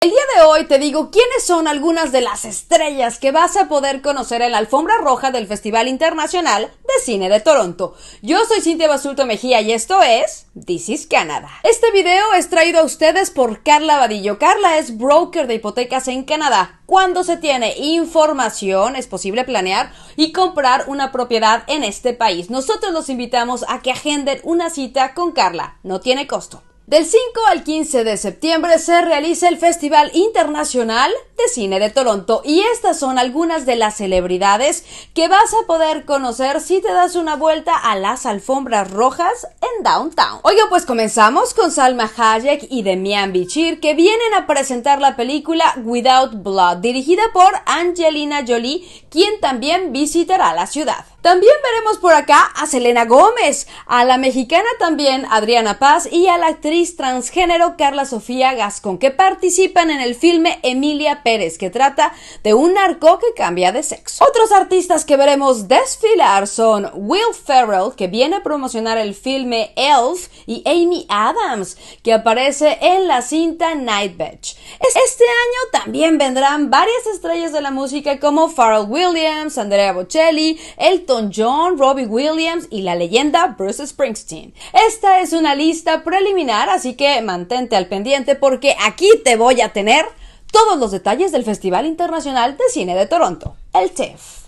El día de hoy te digo quiénes son algunas de las estrellas que vas a poder conocer en la alfombra roja del Festival Internacional de Cine de Toronto. Yo soy Cintia Basulto Mejía y esto es This is Canada. Este video es traído a ustedes por Carla Vadillo. Carla es broker de hipotecas en Canadá. Cuando se tiene información es posible planear y comprar una propiedad en este país. Nosotros los invitamos a que agenden una cita con Carla. No tiene costo. Del 5 al 15 de septiembre se realiza el Festival Internacional de Cine de Toronto y estas son algunas de las celebridades que vas a poder conocer si te das una vuelta a las alfombras rojas en Downtown. Oiga pues comenzamos con Salma Hayek y Demian Bichir que vienen a presentar la película Without Blood dirigida por Angelina Jolie, quien también visitará la ciudad. También veremos por acá a Selena Gómez, a la mexicana también Adriana Paz y a la actriz transgénero Carla Sofía Gascon que participan en el filme Emilia Pérez, que trata de un narco que cambia de sexo. Otros artistas que veremos desfilar son Will Ferrell, que viene a promocionar el filme Elf, y Amy Adams, que aparece en la cinta Night este año también vendrán varias estrellas de la música como Pharrell Williams, Andrea Bocelli, Elton John, Robbie Williams y la leyenda Bruce Springsteen. Esta es una lista preliminar, así que mantente al pendiente porque aquí te voy a tener todos los detalles del Festival Internacional de Cine de Toronto, el TIFF. E